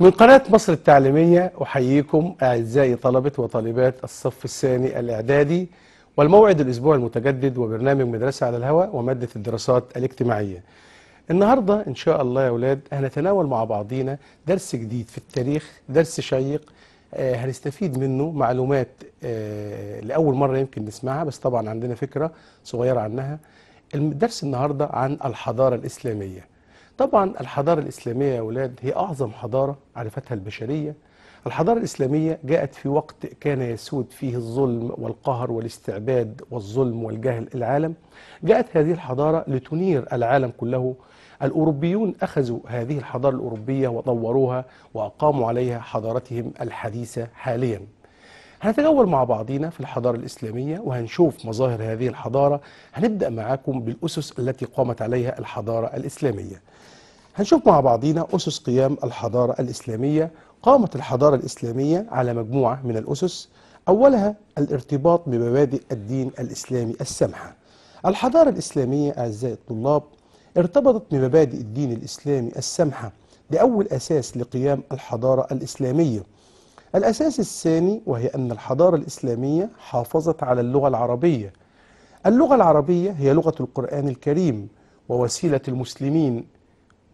من قناة مصر التعليمية أحييكم أعزائي طلبة وطالبات الصف الثاني الإعدادي والموعد الأسبوع المتجدد وبرنامج مدرسة على الهواء ومادة الدراسات الاجتماعية النهاردة إن شاء الله يا أولاد هنتناول مع بعضينا درس جديد في التاريخ درس شيق آه، هنستفيد منه معلومات آه، لأول مرة يمكن نسمعها بس طبعا عندنا فكرة صغيرة عنها الدرس النهاردة عن الحضارة الإسلامية طبعا الحضارة الإسلامية يا أولاد هي أعظم حضارة عرفتها البشرية الحضارة الإسلامية جاءت في وقت كان يسود فيه الظلم والقهر والاستعباد والظلم والجهل العالم جاءت هذه الحضارة لتنير العالم كله الأوروبيون أخذوا هذه الحضارة الأوروبية وطوروها وأقاموا عليها حضارتهم الحديثة حالياً هنتجول مع بعضينا في الحضارة الإسلامية وهنشوف مظاهر هذه الحضارة هنبدأ معاكم بالأسس التي قامت عليها الحضارة الإسلامية هنشوف مع بعضينا أسس قيام الحضارة الإسلامية قامت الحضارة الإسلامية على مجموعة من الأسس أولها الارتباط بمبادئ الدين الإسلامي السمحة الحضارة الإسلامية أعزائي الطلاب ارتبطت بمبادئ الدين الإسلامي السمحة لأول أساس لقيام الحضارة الإسلامية الأساس الثاني وهي أن الحضارة الإسلامية حافظت على اللغة العربية اللغة العربية هي لغة القرآن الكريم ووسيلة المسلمين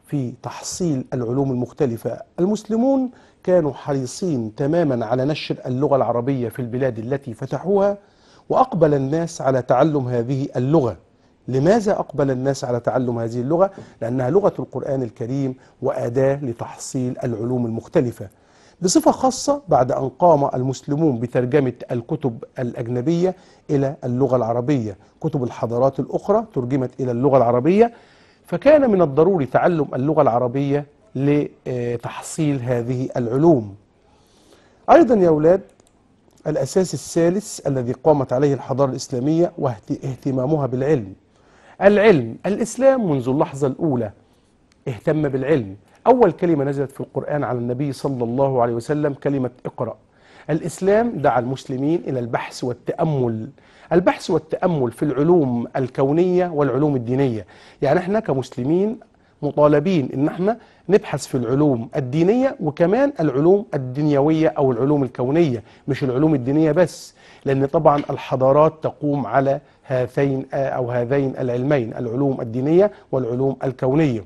في تحصيل العلوم المختلفة المسلمون كانوا حريصين تماما على نشر اللغة العربية في البلاد التي فتحوها وأقبل الناس على تعلم هذه اللغة لماذا أقبل الناس على تعلم هذه اللغة؟ لأنها لغة القرآن الكريم وأداة لتحصيل العلوم المختلفة بصفة خاصة بعد أن قام المسلمون بترجمة الكتب الأجنبية إلى اللغة العربية كتب الحضارات الأخرى ترجمت إلى اللغة العربية فكان من الضروري تعلم اللغة العربية لتحصيل هذه العلوم أيضا يا أولاد الأساس الثالث الذي قامت عليه الحضارة الإسلامية واهتمامها بالعلم العلم الإسلام منذ اللحظة الأولى اهتم بالعلم أول كلمة نزلت في القرآن على النبي صلى الله عليه وسلم كلمة اقرأ الإسلام دعا المسلمين إلى البحث والتأمل البحث والتأمل في العلوم الكونية والعلوم الدينية يعني احنا كمسلمين مطالبين ان احنا نبحث في العلوم الدينية وكمان العلوم الدنيوية او العلوم الكونية مش العلوم الدينية بس لان طبعا الحضارات تقوم على هذين او هذين العلمين العلوم الدينية والعلوم الكونية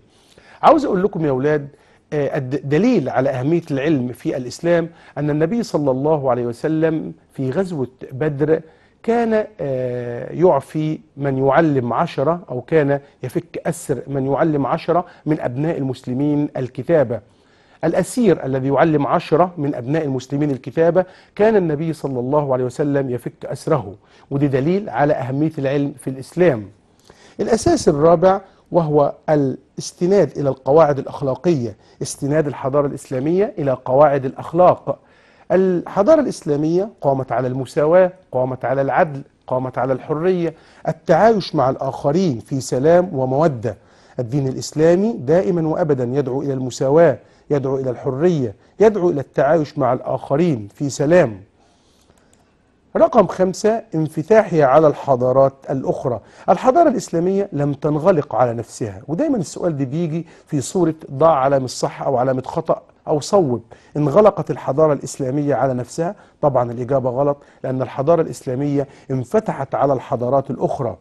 عاوز أقول لكم يا أولاد آه، الدليل على أهمية العلم في الإسلام أن النبي صلى الله عليه وسلم في غزوة بدر كان آه، يعفي من يعلم عشرة أو كان يفك أسر من يعلم عشرة من أبناء المسلمين الكتابة الأسير الذي يعلم عشرة من أبناء المسلمين الكتابة كان النبي صلى الله عليه وسلم يفك أسره ودي دليل على أهمية العلم في الإسلام الأساس الرابع وهو الاستناد إلى القواعد الأخلاقية استناد الحضارة الإسلامية إلى قواعد الأخلاق الحضارة الإسلامية قامت على المساواة قامت على العدل قامت على الحرية التعايش مع الآخرين في سلام ومودة الدين الإسلامي دائما وأبدا يدعو إلى المساواة يدعو إلى الحرية يدعو إلى التعايش مع الآخرين في سلام رقم خمسة انفتاحها على الحضارات الأخرى الحضارة الإسلامية لم تنغلق على نفسها ودايما السؤال ده بيجي في صورة ضع علامة صح أو علامة خطأ أو صوب انغلقت الحضارة الإسلامية على نفسها طبعا الإجابة غلط لأن الحضارة الإسلامية انفتحت على الحضارات الأخرى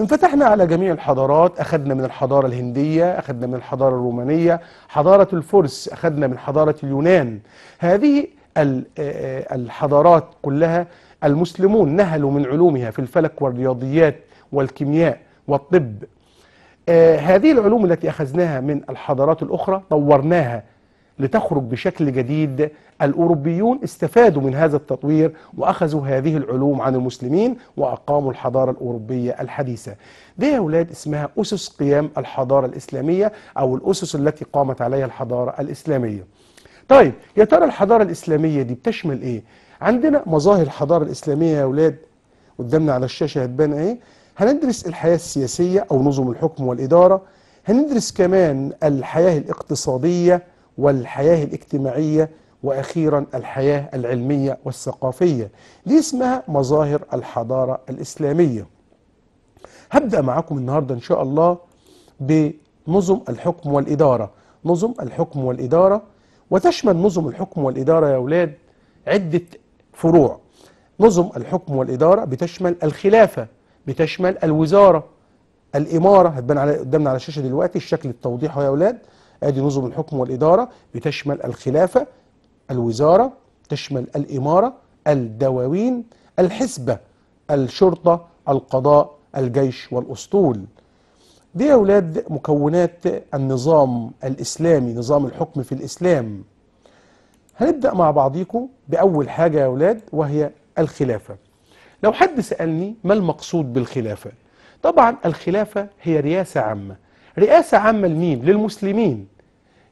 انفتحنا على جميع الحضارات أخذنا من الحضارة الهندية أخذنا من الحضارة الرومانية حضارة الفرس أخذنا من حضارة اليونان هذه آه، آه، الحضارات كلها المسلمون نهلوا من علومها في الفلك والرياضيات والكيمياء والطب آه، هذه العلوم التي أخذناها من الحضارات الأخرى طورناها لتخرج بشكل جديد الأوروبيون استفادوا من هذا التطوير وأخذوا هذه العلوم عن المسلمين وأقاموا الحضارة الأوروبية الحديثة دي يا أولاد اسمها أسس قيام الحضارة الإسلامية أو الأسس التي قامت عليها الحضارة الإسلامية طيب يا ترى الحضارة الإسلامية دي بتشمل إيه؟ عندنا مظاهر الحضارة الإسلامية يا أولاد قدامنا على الشاشة هتبان إيه؟ هندرس الحياة السياسية أو نظم الحكم والإدارة هندرس كمان الحياة الاقتصادية والحياة الاجتماعية وأخيرا الحياة العلمية والثقافية دي اسمها مظاهر الحضارة الإسلامية هبدأ معاكم النهاردة إن شاء الله بنظم الحكم والإدارة نظم الحكم والإدارة وتشمل نظم الحكم والإدارة يا أولاد عدة فروع نظم الحكم والإدارة بتشمل الخلافة بتشمل الوزارة الإمارة هتبان على قدامنا على الشاشة دلوقتي الشكل التوضيح يا أولاد أدي نظم الحكم والإدارة بتشمل الخلافة الوزارة تشمل الإمارة الدواوين الحسبة الشرطة القضاء الجيش والأسطول دي يا أولاد مكونات النظام الإسلامي نظام الحكم في الإسلام هنبدأ مع بعضيكم بأول حاجة يا أولاد وهي الخلافة لو حد سألني ما المقصود بالخلافة طبعا الخلافة هي رئاسة عامة رئاسة عامة لمين؟ للمسلمين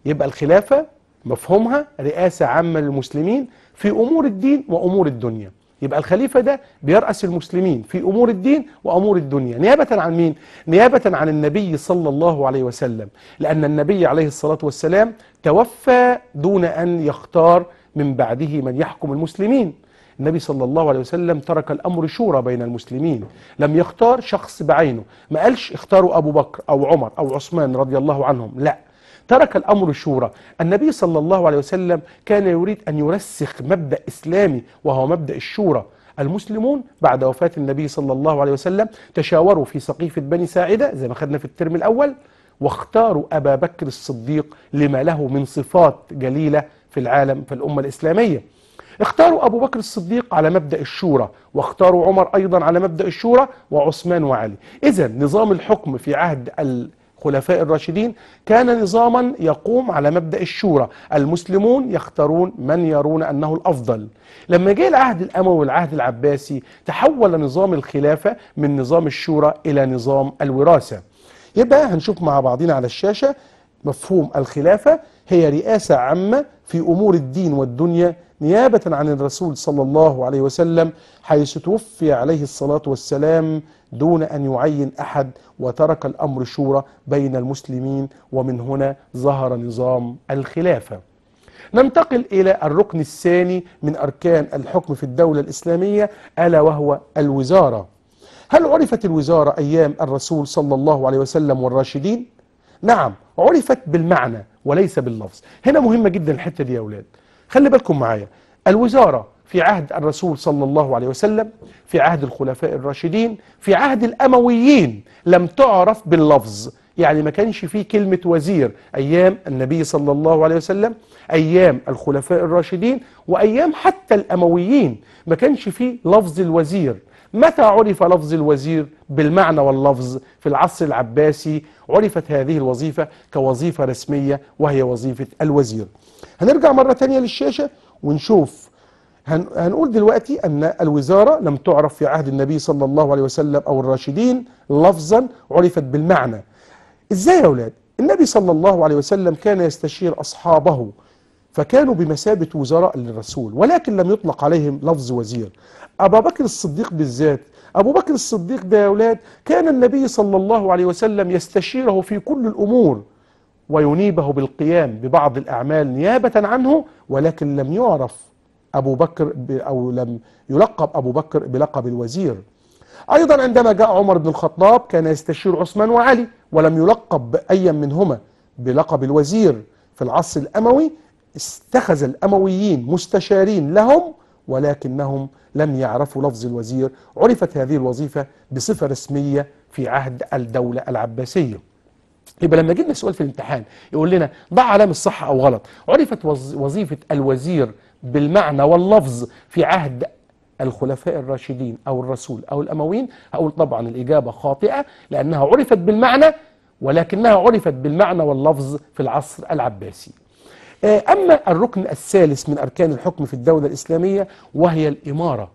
يبقى الخلافة مفهومها رئاسة عامة للمسلمين في أمور الدين وأمور الدنيا يبقى الخليفة ده بيرأس المسلمين في أمور الدين وأمور الدنيا نيابة عن مين؟ نيابة عن النبي صلى الله عليه وسلم لأن النبي عليه الصلاة والسلام توفى دون أن يختار من بعده من يحكم المسلمين النبي صلى الله عليه وسلم ترك الأمر شورى بين المسلمين لم يختار شخص بعينه ما قالش اختاروا أبو بكر أو عمر أو عثمان رضي الله عنهم لا ترك الأمر شورى النبي صلى الله عليه وسلم كان يريد أن يرسخ مبدأ إسلامي وهو مبدأ الشورى المسلمون بعد وفاة النبي صلى الله عليه وسلم تشاوروا في سقيفة بني ساعدة زي ما خدنا في الترم الأول واختاروا أبا بكر الصديق لما له من صفات جليلة في العالم في الأمة الإسلامية اختاروا أبو بكر الصديق على مبدأ الشورى واختاروا عمر أيضا على مبدأ الشورى وعثمان وعلي إذا نظام الحكم في عهد الخلفاء الراشدين كان نظاما يقوم على مبدأ الشورى المسلمون يختارون من يرون أنه الأفضل لما جاء العهد الأموي والعهد العباسي تحول نظام الخلافة من نظام الشورى إلى نظام الوراثة يبقى هنشوف مع بعضنا على الشاشة مفهوم الخلافة هي رئاسة عامة في أمور الدين والدنيا نيابة عن الرسول صلى الله عليه وسلم حيث توفي عليه الصلاة والسلام دون أن يعين أحد وترك الأمر شورى بين المسلمين ومن هنا ظهر نظام الخلافة ننتقل إلى الركن الثاني من أركان الحكم في الدولة الإسلامية ألا وهو الوزارة هل عرفت الوزارة أيام الرسول صلى الله عليه وسلم والراشدين؟ نعم عرفت بالمعنى وليس باللفظ هنا مهمة جدا الحتة دي يا أولاد خلي بالكم معايا الوزارة في عهد الرسول صلى الله عليه وسلم في عهد الخلفاء الراشدين في عهد الأمويين لم تعرف باللفظ يعني ما كانش فيه كلمة وزير أيام النبي صلى الله عليه وسلم أيام الخلفاء الراشدين وأيام حتى الأمويين ما كانش فيه لفظ الوزير متى عرف لفظ الوزير بالمعنى واللفظ في العصر العباسي عرفت هذه الوظيفة كوظيفة رسمية وهي وظيفة الوزير هنرجع مرة ثانيه للشاشة ونشوف هنقول دلوقتي أن الوزارة لم تعرف في عهد النبي صلى الله عليه وسلم أو الراشدين لفظا عرفت بالمعنى إزاي يا أولاد النبي صلى الله عليه وسلم كان يستشير أصحابه فكانوا بمثابة وزراء للرسول ولكن لم يطلق عليهم لفظ وزير أبا بكر الصديق بالذات أبو بكر الصديق ده يا أولاد كان النبي صلى الله عليه وسلم يستشيره في كل الأمور وينيبه بالقيام ببعض الأعمال نيابة عنه ولكن لم يعرف أبو بكر أو لم يلقب أبو بكر بلقب الوزير أيضا عندما جاء عمر بن الخطاب كان يستشير عثمان وعلي ولم يلقب بأي منهما بلقب الوزير في العصر الأموي استخذ الأمويين مستشارين لهم ولكنهم لم يعرفوا لفظ الوزير عرفت هذه الوظيفة بصفة رسمية في عهد الدولة العباسية يبقى لما جبنا سؤال في الامتحان يقول لنا ضع علامه صح او غلط عرفت وظيفه الوزير بالمعنى واللفظ في عهد الخلفاء الراشدين او الرسول او الامويين هقول طبعا الاجابه خاطئه لانها عرفت بالمعنى ولكنها عرفت بالمعنى واللفظ في العصر العباسي آه، اما الركن الثالث من اركان الحكم في الدوله الاسلاميه وهي الاماره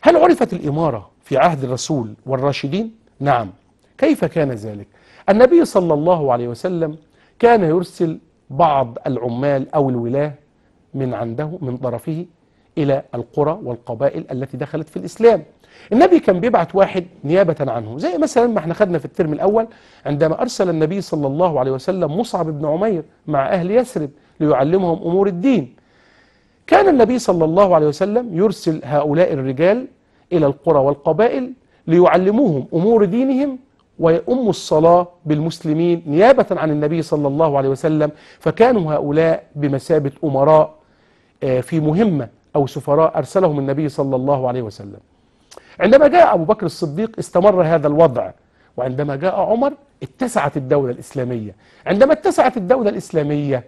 هل عرفت الاماره في عهد الرسول والراشدين نعم كيف كان ذلك النبي صلى الله عليه وسلم كان يرسل بعض العمال أو الولاة من عنده من طرفه إلى القرى والقبائل التي دخلت في الإسلام النبي كان بيبعت واحد نيابة عنه زي مثلا ما احنا خدنا في الترم الأول عندما أرسل النبي صلى الله عليه وسلم مصعب بن عمير مع أهل يثرب ليعلمهم أمور الدين كان النبي صلى الله عليه وسلم يرسل هؤلاء الرجال إلى القرى والقبائل ليعلموهم أمور دينهم ويؤم الصلاة بالمسلمين نيابة عن النبي صلى الله عليه وسلم فكانوا هؤلاء بمثابة أمراء آه، في مهمة أو سفراء أرسلهم النبي صلى الله عليه وسلم عندما جاء أبو بكر الصديق استمر هذا الوضع وعندما جاء عمر اتسعت الدولة الإسلامية عندما اتسعت الدولة الإسلامية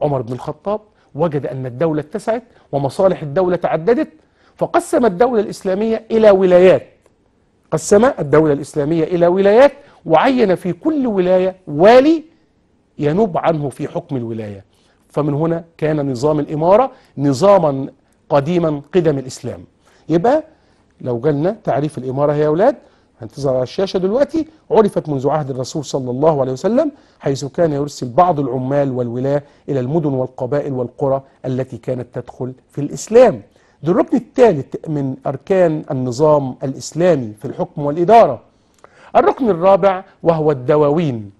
عمر بن الخطاب وجد أن الدولة اتسعت ومصالح الدولة تعددت فقسم الدولة الإسلامية إلى ولايات قسم الدولة الإسلامية إلى ولايات وعين في كل ولاية والي ينوب عنه في حكم الولاية فمن هنا كان نظام الإمارة نظاما قديما قدم الإسلام يبقى لو قلنا تعريف الإمارة هي أولاد هنتظر على الشاشة دلوقتي عرفت منذ عهد الرسول صلى الله عليه وسلم حيث كان يرسل بعض العمال والولاة إلى المدن والقبائل والقرى التي كانت تدخل في الإسلام ده الركن الثالث من أركان النظام الإسلامي في الحكم والإدارة الركن الرابع وهو الدواوين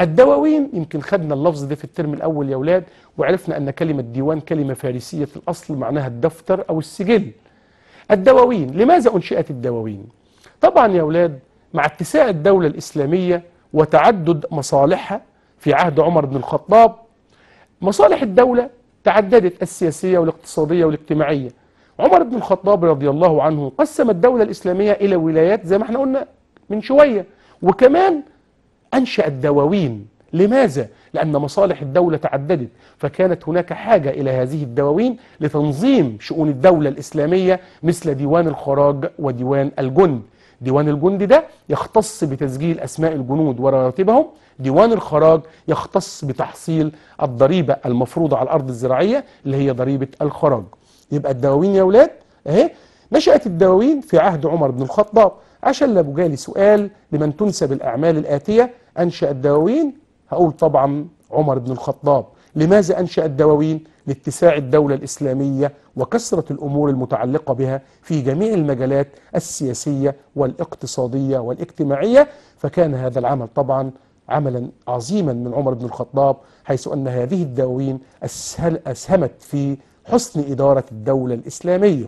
الدواوين يمكن خدنا اللفظ ده في الترم الأول يا أولاد وعرفنا أن كلمة ديوان كلمة فارسية في الأصل معناها الدفتر أو السجل الدواوين لماذا أنشئت الدواوين؟ طبعا يا أولاد مع اتساع الدولة الإسلامية وتعدد مصالحها في عهد عمر بن الخطاب مصالح الدولة تعددت السياسية والاقتصادية والاجتماعية عمر بن الخطاب رضي الله عنه قسم الدولة الإسلامية إلى ولايات زي ما احنا قلنا من شوية وكمان أنشأ الدواوين لماذا؟ لأن مصالح الدولة تعددت فكانت هناك حاجة إلى هذه الدواوين لتنظيم شؤون الدولة الإسلامية مثل ديوان الخراج وديوان الجند ديوان الجند ده يختص بتسجيل أسماء الجنود ورواتبهم ديوان الخراج يختص بتحصيل الضريبة المفروضة على الأرض الزراعية اللي هي ضريبة الخراج يبقى الدواوين يا ولاد اهي نشأت الدواوين في عهد عمر بن الخطاب عشان لابو جالي سؤال لمن تنسب الأعمال الآتية أنشأ الدواوين هقول طبعا عمر بن الخطاب لماذا أنشأ الدواوين؟ لاتساع الدولة الإسلامية وكثرة الأمور المتعلقة بها في جميع المجالات السياسية والاقتصادية والاجتماعية فكان هذا العمل طبعا عملا عظيما من عمر بن الخطاب حيث أن هذه الدواوين أسهل أسهمت في حسن إدارة الدولة الإسلامية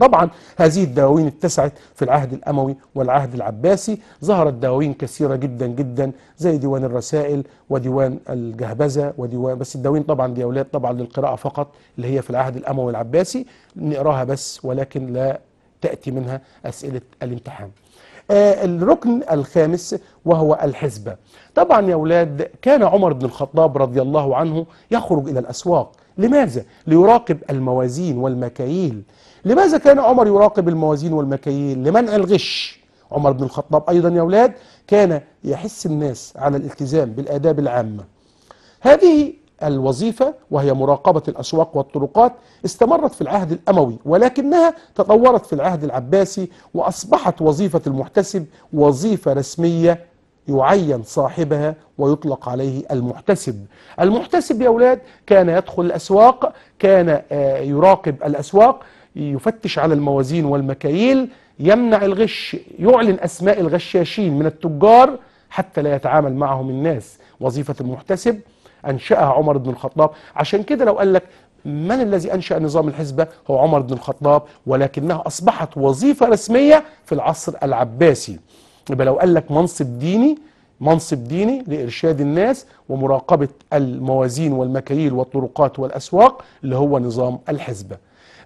طبعا هذه الدواوين اتسعت في العهد الأموي والعهد العباسي ظهرت دواوين كثيرة جدا جدا زي ديوان الرسائل وديوان الجهبزة وديوان بس الدواوين طبعا دي أولاد طبعا للقراءة فقط اللي هي في العهد الأموي العباسي نقراها بس ولكن لا تأتي منها أسئلة الامتحان آه، الركن الخامس وهو الحزبة طبعا يا أولاد كان عمر بن الخطاب رضي الله عنه يخرج إلى الأسواق لماذا؟ ليراقب الموازين والمكاييل لماذا كان عمر يراقب الموازين والمكاييل؟ لمنع الغش عمر بن الخطاب أيضا يا أولاد كان يحث الناس على الالتزام بالآداب العامة هذه الوظيفة وهي مراقبة الأسواق والطرقات استمرت في العهد الأموي ولكنها تطورت في العهد العباسي وأصبحت وظيفة المحتسب وظيفة رسمية يعين صاحبها ويطلق عليه المحتسب المحتسب يا أولاد كان يدخل الأسواق كان آه، يراقب الأسواق يفتش على الموازين والمكاييل يمنع الغش يعلن أسماء الغشاشين من التجار حتى لا يتعامل معهم الناس وظيفة المحتسب أنشأها عمر بن الخطاب عشان كده لو قال لك من الذي أنشأ نظام الحزبة هو عمر بن الخطاب ولكنها أصبحت وظيفة رسمية في العصر العباسي يبقى لو قال لك منصب ديني منصب ديني لإرشاد الناس ومراقبة الموازين والمكاييل والطرقات والأسواق اللي هو نظام الحزبة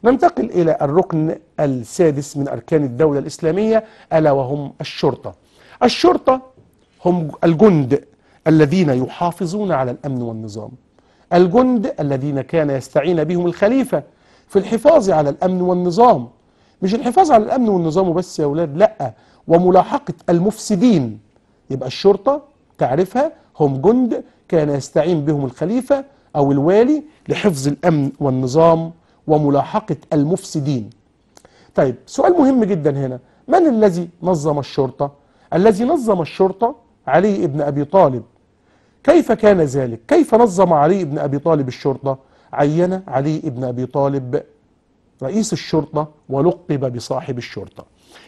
ننتقل إلى الركن السادس من أركان الدولة الإسلامية ألا وهم الشرطة الشرطة هم الجند الذين يحافظون على الأمن والنظام الجند الذين كان يستعين بهم الخليفة في الحفاظ على الأمن والنظام مش الحفاظ على الأمن والنظام بس يا أولاد لأ وملاحقة المفسدين يبقى الشرطة تعرفها هم جند كان يستعين بهم الخليفة أو الوالي لحفظ الأمن والنظام وملاحقة المفسدين طيب سؤال مهم جدا هنا من الذي نظم الشرطة؟ الذي نظم الشرطة علي بن أبي طالب كيف كان ذلك؟ كيف نظم علي بن أبي طالب الشرطة؟ عين علي بن أبي طالب رئيس الشرطة ولقب بصاحب الشرطة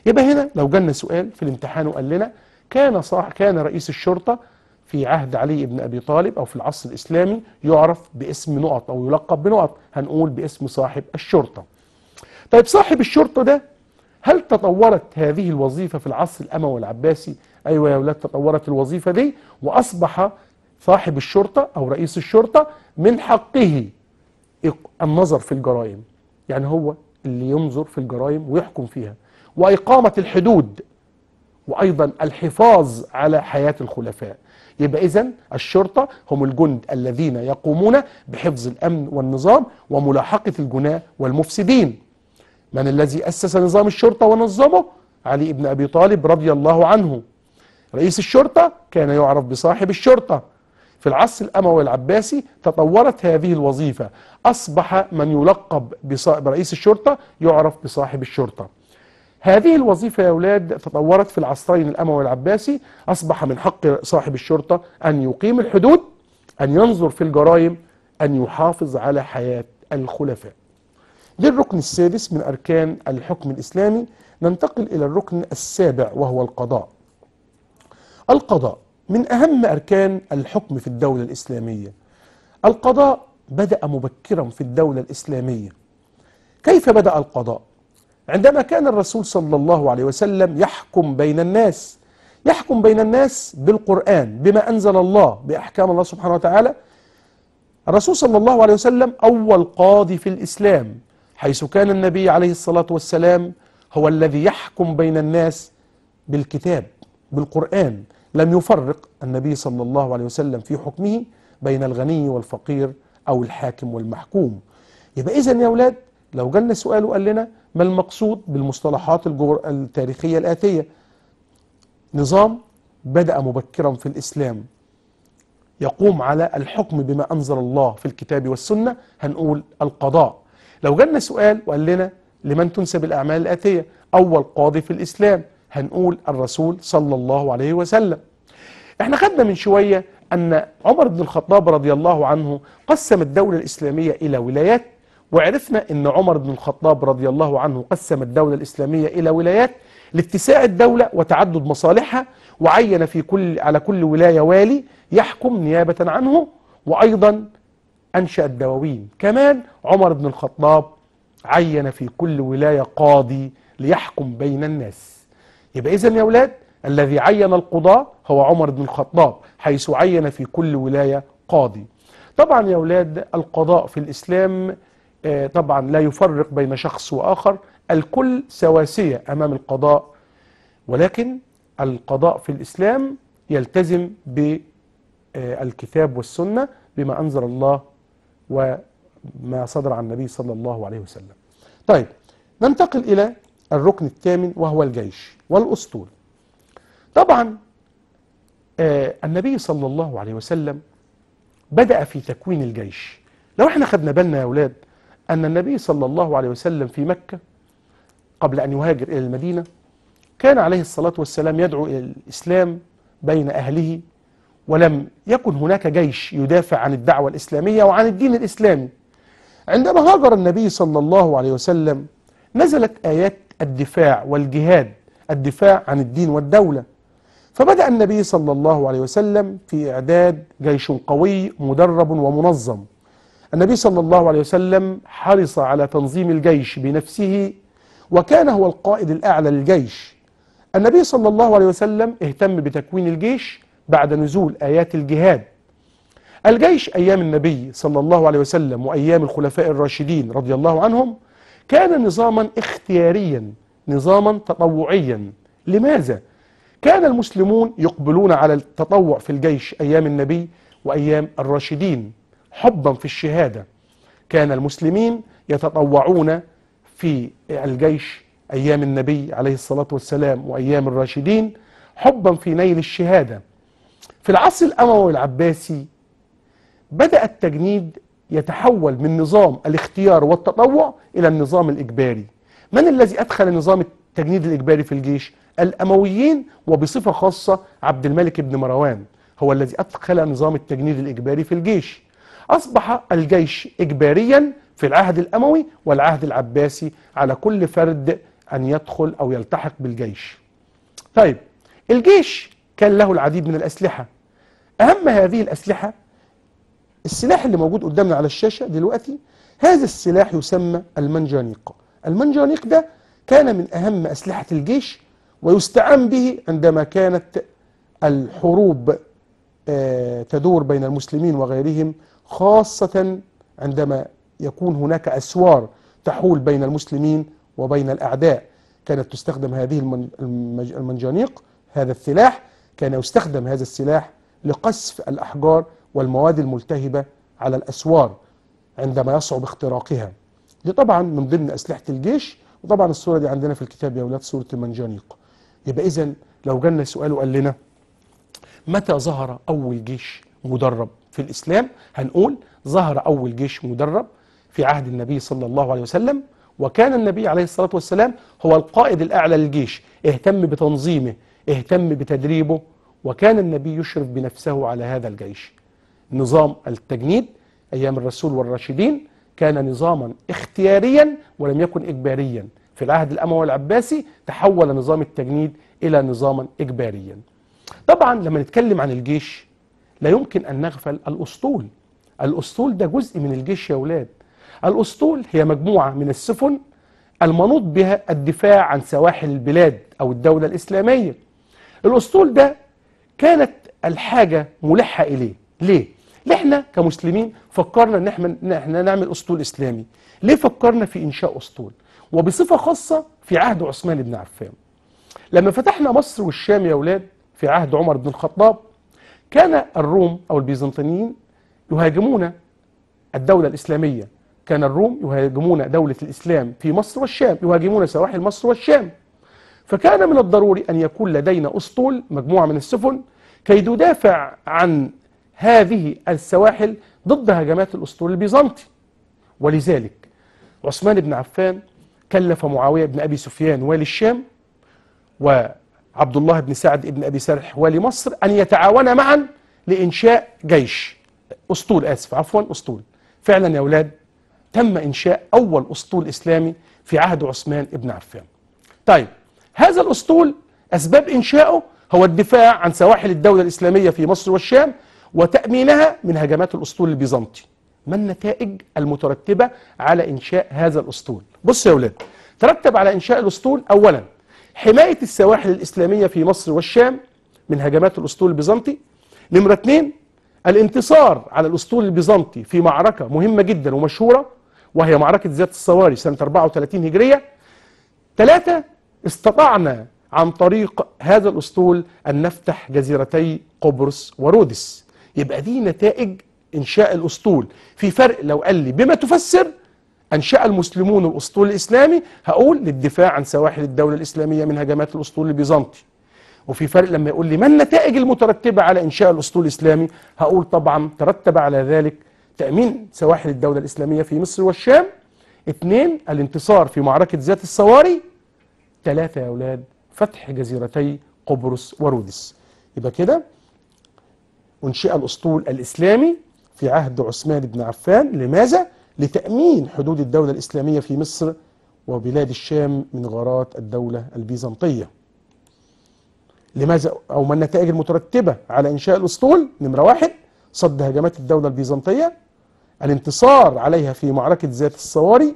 يبقى هنا لو جالنا سؤال في الامتحان وقال لنا كان صاح كان رئيس الشرطة في عهد علي بن أبي طالب أو في العصر الإسلامي يعرف باسم نقط أو يلقب بنقط هنقول باسم صاحب الشرطة طيب صاحب الشرطة ده هل تطورت هذه الوظيفة في العصر الأموي العباسي أيوة يا ولاد تطورت الوظيفة دي وأصبح صاحب الشرطة أو رئيس الشرطة من حقه النظر في الجرائم يعني هو اللي ينظر في الجرائم ويحكم فيها وإقامة الحدود وأيضا الحفاظ على حياة الخلفاء يبقى إذا الشرطة هم الجند الذين يقومون بحفظ الأمن والنظام وملاحقة الجناة والمفسدين من الذي أسس نظام الشرطة ونظمه؟ علي بن أبي طالب رضي الله عنه رئيس الشرطة كان يعرف بصاحب الشرطة في العصر الأموي العباسي تطورت هذه الوظيفة أصبح من يلقب برئيس الشرطة يعرف بصاحب الشرطة هذه الوظيفة يا أولاد تطورت في العصرين الأموي والعباسي أصبح من حق صاحب الشرطة أن يقيم الحدود أن ينظر في الجرائم أن يحافظ على حياة الخلفاء دي الركن السادس من أركان الحكم الإسلامي ننتقل إلى الركن السابع وهو القضاء القضاء من أهم أركان الحكم في الدولة الإسلامية القضاء بدأ مبكرا في الدولة الإسلامية كيف بدأ القضاء؟ عندما كان الرسول صلى الله عليه وسلم يحكم بين الناس يحكم بين الناس بالقرآن بما أنزل الله بأحكام الله سبحانه وتعالى الرسول صلى الله عليه وسلم أول قاضي في الإسلام حيث كان النبي عليه الصلاة والسلام هو الذي يحكم بين الناس بالكتاب بالقرآن لم يفرق النبي صلى الله عليه وسلم في حكمه بين الغني والفقير أو الحاكم والمحكوم يبقى إذن يا أولاد لو جلنا سؤال وقال لنا ما المقصود بالمصطلحات التاريخية الآتية نظام بدأ مبكرا في الإسلام يقوم على الحكم بما أنزل الله في الكتاب والسنة هنقول القضاء لو جالنا سؤال وقال لنا لمن تنسب الأعمال الآتية أول قاضي في الإسلام هنقول الرسول صلى الله عليه وسلم احنا خدنا من شوية أن عمر بن الخطاب رضي الله عنه قسم الدولة الإسلامية إلى ولايات وعرفنا أن عمر بن الخطاب رضي الله عنه قسم الدولة الإسلامية إلى ولايات لاتساع الدولة وتعدد مصالحها وعين في كل على كل ولاية والي يحكم نيابة عنه وأيضا أنشأ الدواوين كمان عمر بن الخطاب عين في كل ولاية قاضي ليحكم بين الناس يبقى إذا يا أولاد الذي عين القضاة هو عمر بن الخطاب حيث عين في كل ولاية قاضي طبعا يا أولاد القضاء في الإسلام آه، طبعا لا يفرق بين شخص وآخر الكل سواسية أمام القضاء ولكن القضاء في الإسلام يلتزم بالكتاب والسنة بما أنزل الله وما صدر عن النبي صلى الله عليه وسلم طيب ننتقل إلى الركن الثامن وهو الجيش والأسطول طبعا آه، النبي صلى الله عليه وسلم بدأ في تكوين الجيش لو احنا خدنا بالنا يا أولاد أن النبي صلى الله عليه وسلم في مكة قبل أن يهاجر إلى المدينة كان عليه الصلاة والسلام يدعو إلى الإسلام بين أهله ولم يكن هناك جيش يدافع عن الدعوة الإسلامية وعن الدين الإسلامي عندما هاجر النبي صلى الله عليه وسلم نزلت آيات الدفاع والجهاد الدفاع عن الدين والدولة فبدأ النبي صلى الله عليه وسلم في إعداد جيش قوي مدرب ومنظم النبي صلى الله عليه وسلم حرص على تنظيم الجيش بنفسه وكان هو القائد الأعلى للجيش النبي صلى الله عليه وسلم اهتم بتكوين الجيش بعد نزول آيات الجهاد الجيش أيام النبي صلى الله عليه وسلم وأيام الخلفاء الراشدين رضي الله عنهم كان نظاما اختياريا نظاما تطوعيا لماذا؟ كان المسلمون يقبلون على التطوع في الجيش أيام النبي وأيام الراشدين حبا في الشهادة كان المسلمين يتطوعون في الجيش أيام النبي عليه الصلاة والسلام وأيام الراشدين حبا في نيل الشهادة في العصر الأموي العباسي بدأ التجنيد يتحول من نظام الاختيار والتطوع إلى النظام الإجباري من الذي أدخل نظام التجنيد الإجباري في الجيش؟ الأمويين وبصفة خاصة عبد الملك بن مروان هو الذي أدخل نظام التجنيد الإجباري في الجيش أصبح الجيش إجباريا في العهد الأموي والعهد العباسي على كل فرد أن يدخل أو يلتحق بالجيش طيب الجيش كان له العديد من الأسلحة أهم هذه الأسلحة السلاح اللي موجود قدامنا على الشاشة دلوقتي هذا السلاح يسمى المنجانيق المنجانيق ده كان من أهم أسلحة الجيش ويستعان به عندما كانت الحروب آه، تدور بين المسلمين وغيرهم خاصة عندما يكون هناك أسوار تحول بين المسلمين وبين الأعداء كانت تستخدم هذه المنجانيق هذا السلاح كان يستخدم هذا السلاح لقصف الأحجار والمواد الملتهبة على الأسوار عندما يصعب اختراقها دي طبعا من ضمن أسلحة الجيش وطبعا الصورة دي عندنا في الكتاب يا ولاد صورة المنجانيق يبقى إذا لو جالنا سؤال وقال لنا متى ظهر أول جيش مدرب في الإسلام هنقول ظهر أول جيش مدرب في عهد النبي صلى الله عليه وسلم وكان النبي عليه الصلاة والسلام هو القائد الأعلى للجيش اهتم بتنظيمه اهتم بتدريبه وكان النبي يشرف بنفسه على هذا الجيش نظام التجنيد أيام الرسول والراشدين كان نظاما اختياريا ولم يكن إجباريا في العهد الأموي العباسي تحول نظام التجنيد إلى نظاما إجباريا طبعا لما نتكلم عن الجيش لا يمكن أن نغفل الأسطول الأسطول ده جزء من الجيش يا أولاد الأسطول هي مجموعة من السفن المنوط بها الدفاع عن سواحل البلاد أو الدولة الإسلامية الأسطول ده كانت الحاجة ملحة إليه ليه؟ ليه احنا كمسلمين فكرنا ان احنا, إن احنا نعمل اسطول اسلامي ليه فكرنا في انشاء اسطول وبصفه خاصه في عهد عثمان بن عفان لما فتحنا مصر والشام يا اولاد في عهد عمر بن الخطاب كان الروم أو البيزنطيين يهاجمون الدولة الإسلامية كان الروم يهاجمون دولة الإسلام في مصر والشام يهاجمون سواحل مصر والشام فكان من الضروري أن يكون لدينا أسطول مجموعة من السفن كي تدافع عن هذه السواحل ضد هجمات الأسطول البيزنطي ولذلك عثمان بن عفان كلف معاوية بن أبي سفيان والي الشام و عبد الله بن سعد بن أبي سرح والي مصر أن يتعاونا معا لإنشاء جيش أسطول آسف عفوا أسطول فعلا يا أولاد تم إنشاء أول أسطول إسلامي في عهد عثمان بن عفان طيب هذا الأسطول أسباب إنشائه هو الدفاع عن سواحل الدولة الإسلامية في مصر والشام وتأمينها من هجمات الأسطول البيزنطي ما النتائج المترتبة على إنشاء هذا الأسطول بص يا أولاد ترتب على إنشاء الأسطول أولا حماية السواحل الإسلامية في مصر والشام من هجمات الأسطول البيزنطي نمرة اتنين الانتصار على الأسطول البيزنطي في معركة مهمة جدا ومشهورة وهي معركة ذات الصواري سنة 34 هجرية ثلاثة استطعنا عن طريق هذا الأسطول أن نفتح جزيرتي قبرص ورودس يبقى دي نتائج إنشاء الأسطول في فرق لو قال لي بما تفسر أنشأ المسلمون الأسطول الإسلامي هقول للدفاع عن سواحل الدولة الإسلامية من هجمات الأسطول البيزنطي وفي فرق لما يقول لي ما النتائج المترتبة على إنشاء الأسطول الإسلامي هقول طبعا ترتب على ذلك تأمين سواحل الدولة الإسلامية في مصر والشام اثنين الانتصار في معركة ذات الصواري ثلاثة يا أولاد فتح جزيرتي قبرص ورودس يبقى كده أنشئ الأسطول الإسلامي في عهد عثمان بن عفان لماذا؟ لتأمين حدود الدولة الإسلامية في مصر وبلاد الشام من غارات الدولة البيزنطية لماذا أو ما النتائج المترتبة على إنشاء الأسطول نمرة واحد صد هجمات الدولة البيزنطية الانتصار عليها في معركة ذات الصواري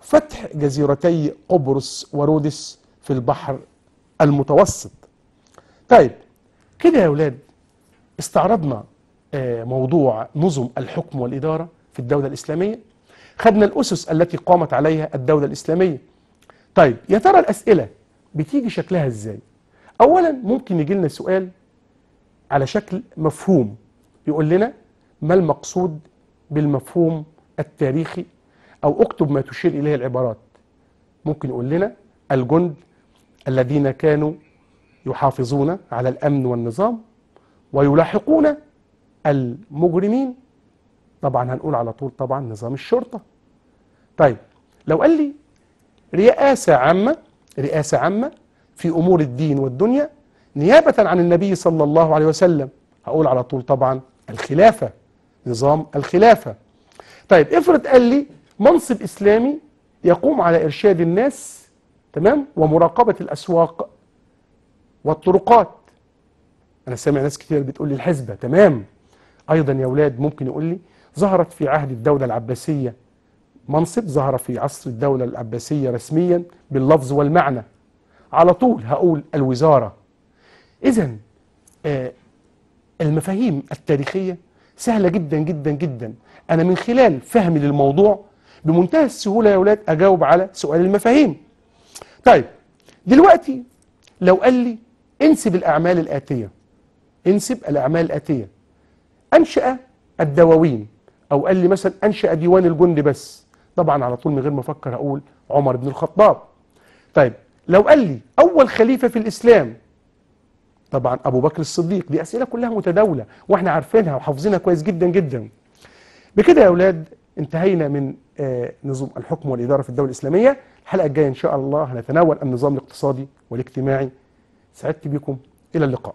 فتح جزيرتي قبرص ورودس في البحر المتوسط طيب كده يا أولاد استعرضنا آه، موضوع نظم الحكم والإدارة في الدولة الإسلامية خدنا الأسس التي قامت عليها الدولة الإسلامية طيب يا ترى الأسئلة بتيجي شكلها إزاي أولا ممكن يجي لنا سؤال على شكل مفهوم يقول لنا ما المقصود بالمفهوم التاريخي أو اكتب ما تشير إليه العبارات ممكن يقول لنا الجند الذين كانوا يحافظون على الأمن والنظام ويلاحقون المجرمين طبعا هنقول على طول طبعا نظام الشرطة طيب لو قال لي رئاسة عامة رئاسة عامة في أمور الدين والدنيا نيابة عن النبي صلى الله عليه وسلم هقول على طول طبعا الخلافة نظام الخلافة طيب افرض قال لي منصب إسلامي يقوم على إرشاد الناس تمام ومراقبة الأسواق والطرقات أنا سامع ناس كتير بتقول لي الحزبة تمام أيضا يا أولاد ممكن يقول لي ظهرت في عهد الدولة العباسية منصب ظهر في عصر الدولة العباسية رسميا باللفظ والمعنى على طول هقول الوزارة إذا آه، المفاهيم التاريخية سهلة جدا جدا جدا أنا من خلال فهمي للموضوع بمنتهى السهولة يا ولاد أجاوب على سؤال المفاهيم طيب دلوقتي لو قال لي انسب الأعمال الآتية انسب الأعمال الآتية أنشأ الدواوين أو قال لي مثلا أنشأ ديوان الجند بس طبعا على طول من غير ما افكر اقول عمر بن الخطاب طيب لو قال لي اول خليفه في الاسلام طبعا ابو بكر الصديق دي اسئله كلها متداوله واحنا عارفينها وحافظينها كويس جدا جدا بكده يا اولاد انتهينا من آه، نظم الحكم والاداره في الدوله الاسلاميه الحلقه الجايه ان شاء الله هنتناول النظام الاقتصادي والاجتماعي سعدت بكم الى اللقاء